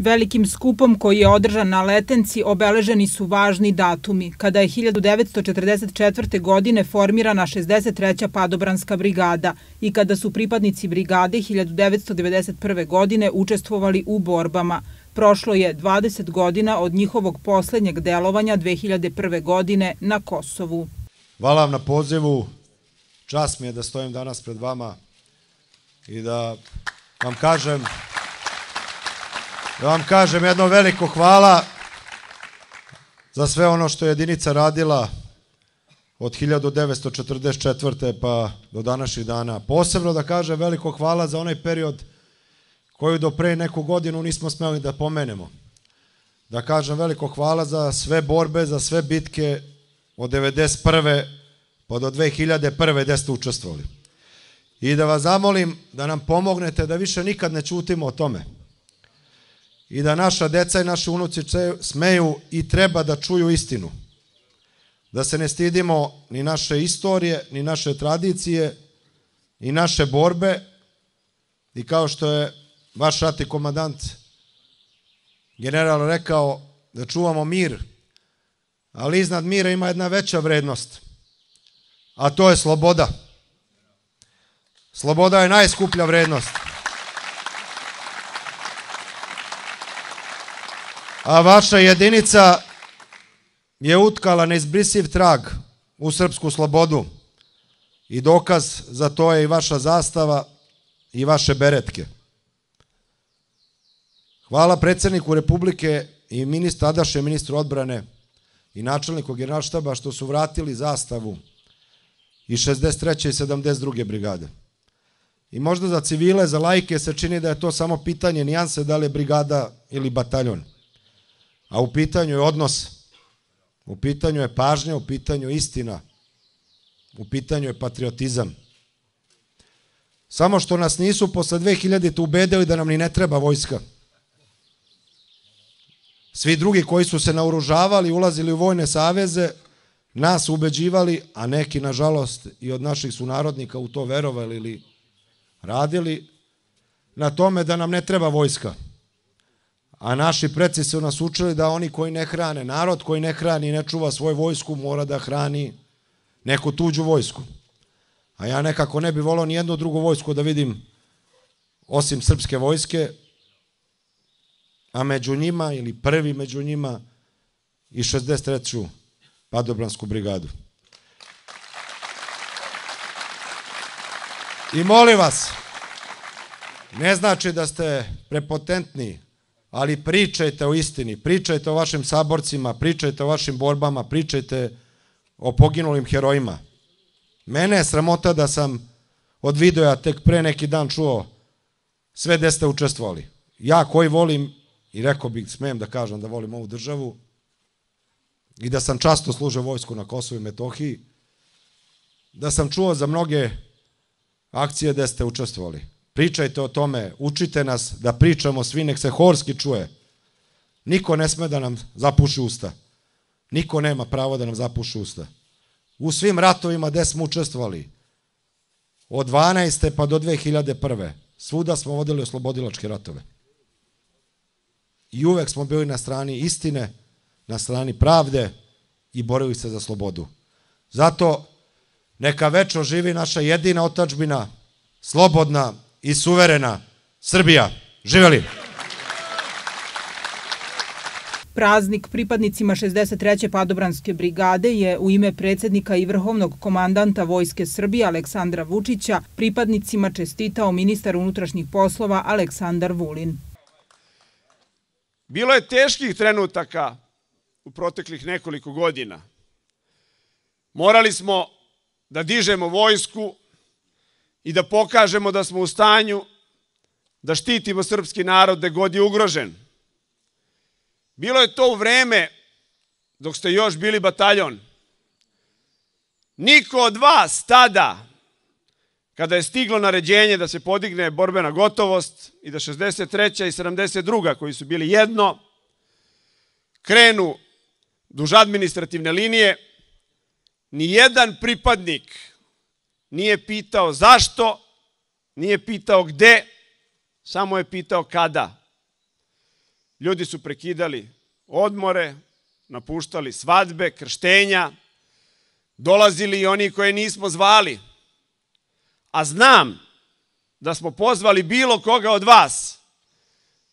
Velikim skupom koji je održan na Letenci obeleženi su važni datumi, kada je 1944. godine formirana 63. padobranska brigada i kada su pripadnici brigade 1991. godine učestvovali u borbama. Prošlo je 20 godina od njihovog poslednjeg delovanja 2001. godine na Kosovu. Hvala vam na pozivu. Čast mi je da stojim danas pred vama i da vam kažem Da vam kažem jedno veliko hvala za sve ono što je jedinica radila od 1944. pa do današnjih dana. Posebno da kažem veliko hvala za onaj period koju do pre neku godinu nismo smeli da pomenemo. Da kažem veliko hvala za sve borbe, za sve bitke od 1991. pa do 2001. gde ste učestvovali. I da vas zamolim da nam pomognete da više nikad ne čutimo o tome i da naša deca i naši unuci smeju i treba da čuju istinu. Da se ne stidimo ni naše istorije, ni naše tradicije, ni naše borbe i kao što je vaš rati komadant general rekao da čuvamo mir, ali iznad mira ima jedna veća vrednost, a to je sloboda. Sloboda je najskuplja vrednost. a vaša jedinica je utkala neizbrisiv trag u srpsku slobodu i dokaz za to je i vaša zastava i vaše beretke. Hvala predsedniku Republike i ministru, tadašnjem ministru odbrane i načelniku generalštaba što su vratili zastavu i 63. i 72. brigade. I možda za civile, za lajke se čini da je to samo pitanje nijanse da li je brigada ili bataljon. A u pitanju je odnos. U pitanju je pažnja, u pitanju istina. U pitanju je patriotizam. Samo što nas nisu posle 2000 ubedili da nam ni ne treba vojska. Svi drugi koji su se naoružavali, ulazili u vojne saveze, nas ubeđivali, a neki, nažalost, i od naših sunarodnika u to verovali ili radili, na tome da nam ne treba vojska a naši preci su nas učili da oni koji ne hrane narod, koji ne hrani i ne čuva svoju vojsku, mora da hrani neku tuđu vojsku. A ja nekako ne bi volao ni jednu drugu vojsku da vidim osim srpske vojske, a među njima ili prvi među njima i 63. padobransku brigadu. I molim vas, ne znači da ste prepotentni ali pričajte o istini, pričajte o vašim saborcima, pričajte o vašim borbama, pričajte o poginulim herojima. Mene je sramota da sam od videa tek pre neki dan čuo sve gde ste učestvovali. Ja koji volim, i rekao bih, smem da kažem da volim ovu državu, i da sam často služio vojsku na Kosovo i Metohiji, da sam čuo za mnoge akcije gde ste učestvovali. Pričajte o tome, učite nas da pričamo svi, nek se horski čuje. Niko ne sme da nam zapuši usta. Niko nema pravo da nam zapuši usta. U svim ratovima gde smo učestvovali, od 12. pa do 2001. Svuda smo vodili oslobodilačke ratove. I uvek smo bili na strani istine, na strani pravde i borili se za slobodu. Zato neka večno živi naša jedina otačbina, slobodna, i suverena Srbija. Živeli! Praznik pripadnicima 63. padobranske brigade je u ime predsednika i vrhovnog komandanta Vojske Srbije Aleksandra Vučića pripadnicima čestitao ministar unutrašnjih poslova Aleksandar Vulin. Bilo je teških trenutaka u proteklih nekoliko godina. Morali smo da dižemo vojsku, i da pokažemo da smo u stanju da štitimo srpski narod da god je ugrožen. Bilo je to u vreme dok ste još bili bataljon. Niko od vas tada, kada je stiglo naređenje da se podigne borbena gotovost i da 63. i 72. koji su bili jedno, krenu duž administrativne linije, ni jedan pripadnik Nije pitao zašto, nije pitao gde, samo je pitao kada. Ljudi su prekidali odmore, napuštali svadbe, krštenja, dolazili i oni koje nismo zvali. A znam da smo pozvali bilo koga od vas,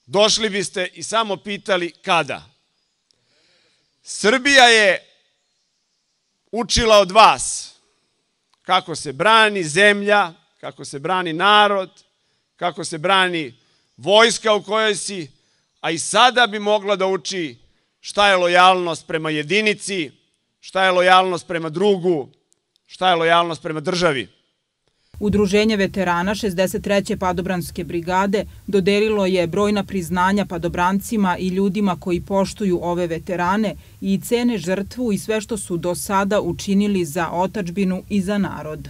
došli biste i samo pitali kada. Srbija je učila od vas kako se brani zemlja, kako se brani narod, kako se brani vojska u kojoj si, a i sada bi mogla da uči šta je lojalnost prema jedinici, šta je lojalnost prema drugu, šta je lojalnost prema državi. Udruženje veterana 63. padobranske brigade dodelilo je brojna priznanja padobrancima i ljudima koji poštuju ove veterane i cene žrtvu i sve što su do sada učinili za otačbinu i za narod.